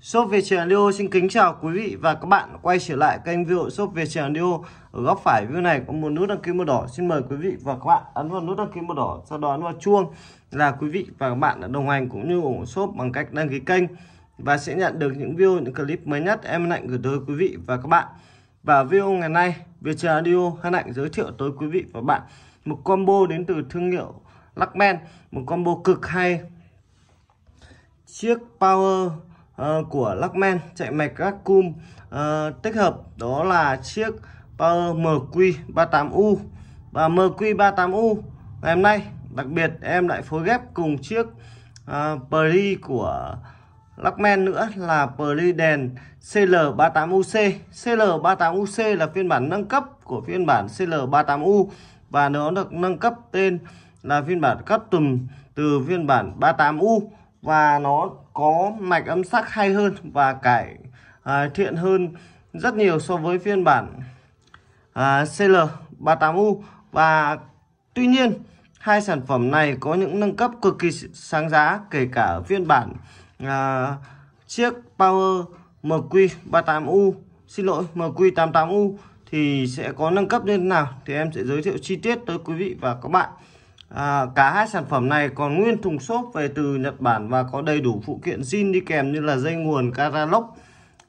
Shop việt Việt leo xin kính chào quý vị và các bạn quay trở lại kênh video Shop việt Việt leo Ở góc phải video này có một nút đăng ký màu đỏ. Xin mời quý vị và các bạn ấn vào nút đăng ký màu đỏ, sau đó ấn vào chuông là quý vị và các bạn đã đồng hành cũng như ủng hộ shop bằng cách đăng ký kênh và sẽ nhận được những video những clip mới nhất em Hạnh gửi tới quý vị và các bạn. Và video ngày nay, Việt Audio hân hạnh giới thiệu tới quý vị và các bạn một combo đến từ thương hiệu Luckman, một combo cực hay chiếc Power Ờ, của Luckman chạy mạch các cum uh, ờ, tích hợp đó là chiếc Power MQ38U và MQ38U ngày hôm nay đặc biệt em lại phối ghép cùng chiếc uh, ờ, Pri của Luckman nữa là Pri đèn CL38UC CL38UC là phiên bản nâng cấp của phiên bản CL38U và nó được nâng cấp tên là phiên bản custom từ phiên bản 38U và nó có mạch âm sắc hay hơn và cải à, thiện hơn rất nhiều so với phiên bản à, CL38U và tuy nhiên hai sản phẩm này có những nâng cấp cực kỳ sáng giá kể cả phiên bản à, chiếc Power MQ38U xin lỗi MQ88U thì sẽ có nâng cấp như thế nào thì em sẽ giới thiệu chi tiết tới quý vị và các bạn À, cả hai sản phẩm này còn nguyên thùng xốp về từ Nhật Bản và có đầy đủ phụ kiện zin đi kèm như là dây nguồn, cara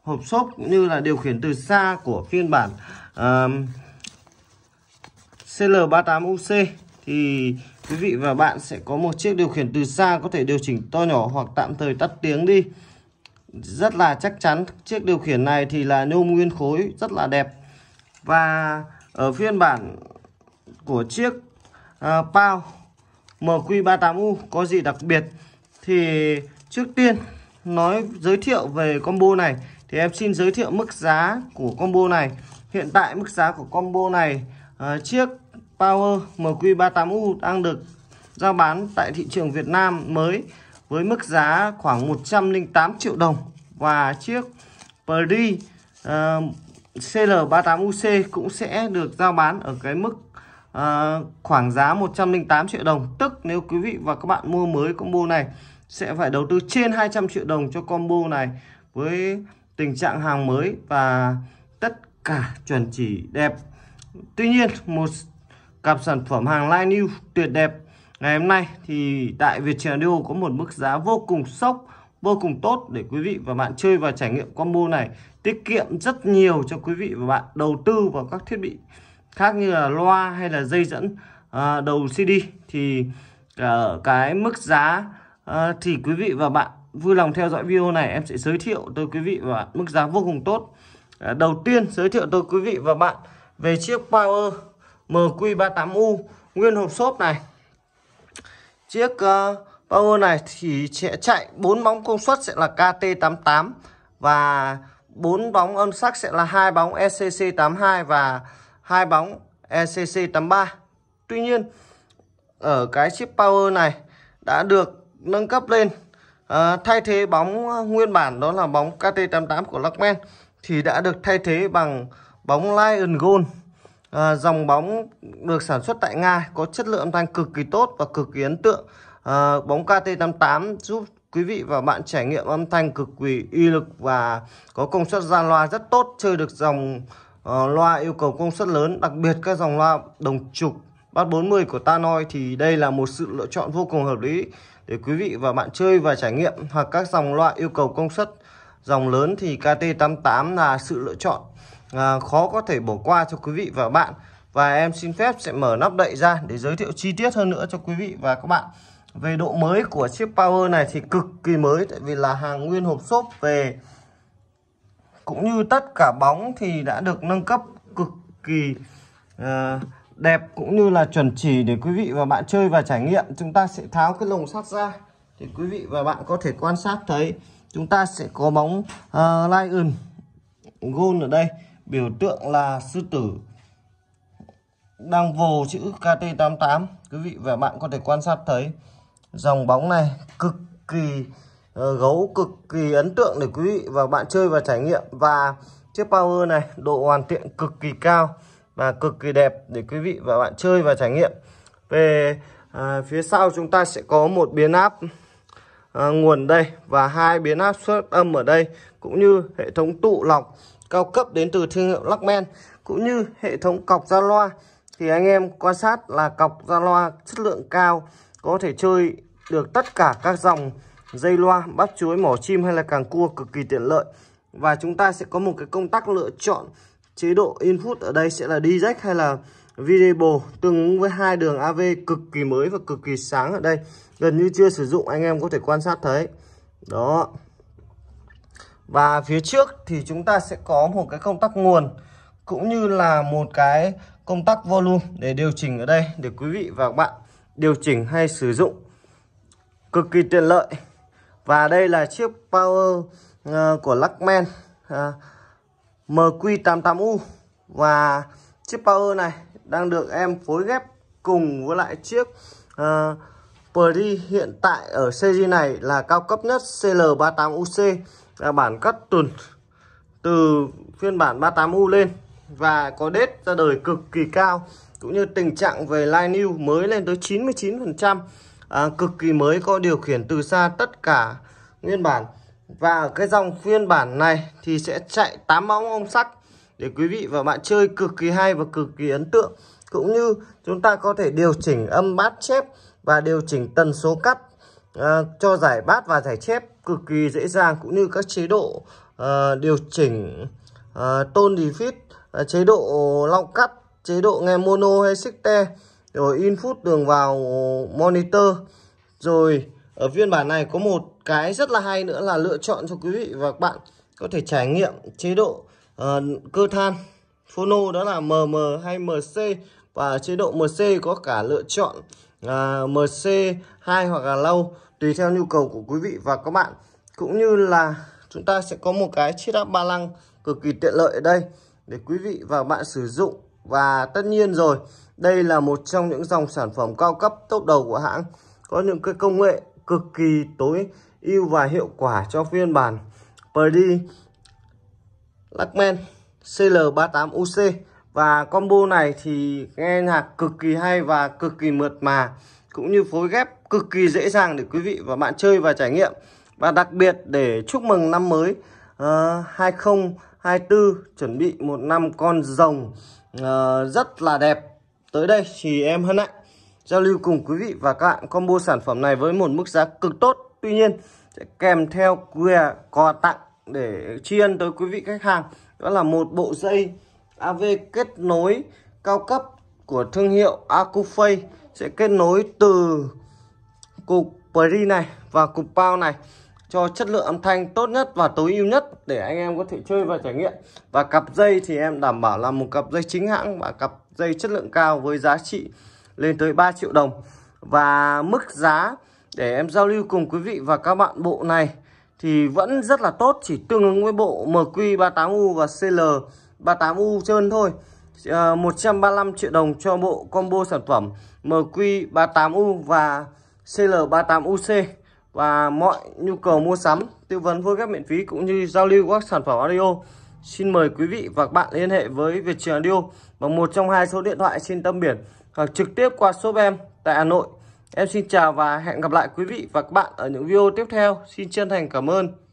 hộp xốp cũng như là điều khiển từ xa của phiên bản uh, à, CL38UC thì quý vị và bạn sẽ có một chiếc điều khiển từ xa có thể điều chỉnh to nhỏ hoặc tạm thời tắt tiếng đi rất là chắc chắn chiếc điều khiển này thì là nhôm nguyên khối rất là đẹp và ở phiên bản của chiếc à, PAO MQ38U có gì đặc biệt thì trước tiên nói giới thiệu về combo này thì em xin giới thiệu mức giá của combo này hiện tại mức giá của combo này à, chiếc Power MQ38U đang được giao bán tại thị trường Việt Nam mới với mức giá khoảng 108 triệu đồng và chiếc Pri uh, ờ, CL38UC cũng sẽ được giao bán ở cái mức à, khoảng giá 108 triệu đồng tức nếu quý vị và các bạn mua mới combo này sẽ phải đầu tư trên 200 triệu đồng cho combo này với tình trạng hàng mới và tất cả chuẩn chỉ đẹp Tuy nhiên một cặp sản phẩm hàng line new tuyệt đẹp ngày hôm nay thì tại Viettel Audio có một mức giá vô cùng sốc vô cùng tốt để quý vị và bạn chơi và trải nghiệm combo này tiết kiệm rất nhiều cho quý vị và bạn đầu tư vào các thiết bị khác như là loa hay là dây dẫn à, đầu CD thì ở ờ, cái mức giá à, thì quý vị và bạn vui lòng theo dõi video này em sẽ giới thiệu tới quý vị và bạn mức giá vô cùng tốt à, đầu tiên giới thiệu tới quý vị và bạn về chiếc Power MQ38U nguyên hộp xốp này chiếc uh, Power này thì sẽ chạy bốn bóng công suất sẽ là KT88 và bốn bóng âm sắc sẽ là hai bóng ECC82 và hai bóng ECC 83 Tuy nhiên ở cái chip power này đã được nâng cấp lên à, thay thế bóng nguyên bản đó là bóng KT88 của Lockman thì đã được thay thế bằng bóng Lion Gold à, dòng bóng được sản xuất tại Nga có chất lượng thanh cực kỳ tốt và cực kỳ ấn tượng à, bóng KT88 giúp quý vị và bạn trải nghiệm âm thanh cực kỳ uy lực và có công suất ra loa rất tốt chơi được dòng Ờ, loa yêu cầu công suất lớn, đặc biệt các dòng loa đồng trục Bass 40 của Tanoi thì đây là một sự lựa chọn vô cùng hợp lý để quý vị và bạn chơi và trải nghiệm hoặc các dòng loa yêu cầu công suất dòng lớn thì KT88 là sự lựa chọn à, khó có thể bỏ qua cho quý vị và bạn và em xin phép sẽ mở nắp đậy ra để giới thiệu chi tiết hơn nữa cho quý vị và các bạn về độ mới của chiếc Power này thì cực kỳ mới tại vì là hàng nguyên hộp xốp về cũng như tất cả bóng thì đã được nâng cấp cực kỳ uh, đẹp cũng như là chuẩn chỉ để quý vị và bạn chơi và trải nghiệm chúng ta sẽ tháo cái lồng sắt ra thì quý vị và bạn có thể quan sát thấy chúng ta sẽ có bóng uh, lion gold ở đây biểu tượng là sư tử đang vồ chữ KT88 quý vị và bạn có thể quan sát thấy dòng bóng này cực kỳ Ờ, gấu cực kỳ ấn tượng để quý vị và bạn chơi và trải nghiệm và chiếc power này độ hoàn thiện cực kỳ cao và cực kỳ đẹp để quý vị và bạn chơi và trải nghiệm về à, phía sau chúng ta sẽ có một biến áp à, nguồn đây và hai biến áp xuất âm ở đây cũng như hệ thống tụ lọc cao cấp đến từ thương hiệu Lacmen cũng như hệ thống cọc ra loa thì anh em quan sát là cọc ra loa chất lượng cao có thể chơi được tất cả các dòng dây loa, bắp chuối, mỏ chim hay là càng cua cực kỳ tiện lợi. Và chúng ta sẽ có một cái công tắc lựa chọn chế độ input ở đây sẽ là direct hay là variable tương ứng với hai đường AV cực kỳ mới và cực kỳ sáng ở đây. Gần như chưa sử dụng anh em có thể quan sát thấy. Đó. Và phía trước thì chúng ta sẽ có một cái công tắc nguồn cũng như là một cái công tắc volume để điều chỉnh ở đây để quý vị và các bạn điều chỉnh hay sử dụng cực kỳ tiện lợi và đây là chiếc power uh, của Luckman uh, ờ, MQ88U và chiếc power này đang được em phối ghép cùng với lại chiếc uh, ờ, Pri hiện tại ở series này là cao cấp nhất CL38UC là bản cắt tuần từ phiên bản 38U lên và có đết ra đời cực kỳ cao cũng như tình trạng về line new mới lên tới 99% à, cực kỳ mới có điều khiển từ xa tất cả nguyên bản và cái dòng phiên bản này thì sẽ chạy 8 bóng ong sắt để quý vị và bạn chơi cực kỳ hay và cực kỳ ấn tượng cũng như chúng ta có thể điều chỉnh âm bát chép và điều chỉnh tần số cắt uh, cho giải bát và giải chép cực kỳ dễ dàng cũng như các chế độ uh, điều chỉnh uh, tôn defeat uh, chế độ long cắt chế độ nghe mono hay xích te rồi input đường vào monitor rồi ở phiên bản này có một cái rất là hay nữa là lựa chọn cho quý vị và các bạn có thể trải nghiệm chế độ uh, cơ than phono đó là mm hay mc và chế độ mc có cả lựa chọn uh, mc 2 hoặc là lâu tùy theo nhu cầu của quý vị và các bạn cũng như là chúng ta sẽ có một cái chiếc áp ba lăng cực kỳ tiện lợi ở đây để quý vị và bạn sử dụng và tất nhiên rồi đây là một trong những dòng sản phẩm cao cấp tốt đầu của hãng có những cái công nghệ cực kỳ tối ưu và hiệu quả cho phiên bản Prix Lacmen CL38UC và combo này thì nghe nhạc cực kỳ hay và cực kỳ mượt mà cũng như phối ghép cực kỳ dễ dàng để quý vị và bạn chơi và trải nghiệm và đặc biệt để chúc mừng năm mới uh, ờ, 2024 chuẩn bị một năm con rồng uh, rất là đẹp Tới đây thì em Hân Hạnh giao lưu cùng quý vị và các bạn combo sản phẩm này với một mức giá cực tốt. Tuy nhiên sẽ kèm theo QR quà tặng để tri ân tới quý vị khách hàng. Đó là một bộ dây AV kết nối cao cấp của thương hiệu Acufay sẽ kết nối từ cục Pri này và cục Pao này cho chất lượng âm thanh tốt nhất và tối ưu nhất để anh em có thể chơi và trải nghiệm. Và cặp dây thì em đảm bảo là một cặp dây chính hãng và cặp dây chất lượng cao với giá trị lên tới 3 triệu đồng và mức giá để em giao lưu cùng quý vị và các bạn bộ này thì vẫn rất là tốt chỉ tương ứng với bộ MQ38U và CL38U trơn thôi à, ờ, 135 triệu đồng cho bộ combo sản phẩm MQ38U và CL38UC và mọi nhu cầu mua sắm tư vấn vô các miễn phí cũng như giao lưu các sản phẩm audio Xin mời quý vị và các bạn liên hệ với Việt Trường Điêu bằng một trong hai số điện thoại trên tâm biển hoặc trực tiếp qua shop em tại Hà Nội. Em xin chào và hẹn gặp lại quý vị và các bạn ở những video tiếp theo. Xin chân thành cảm ơn.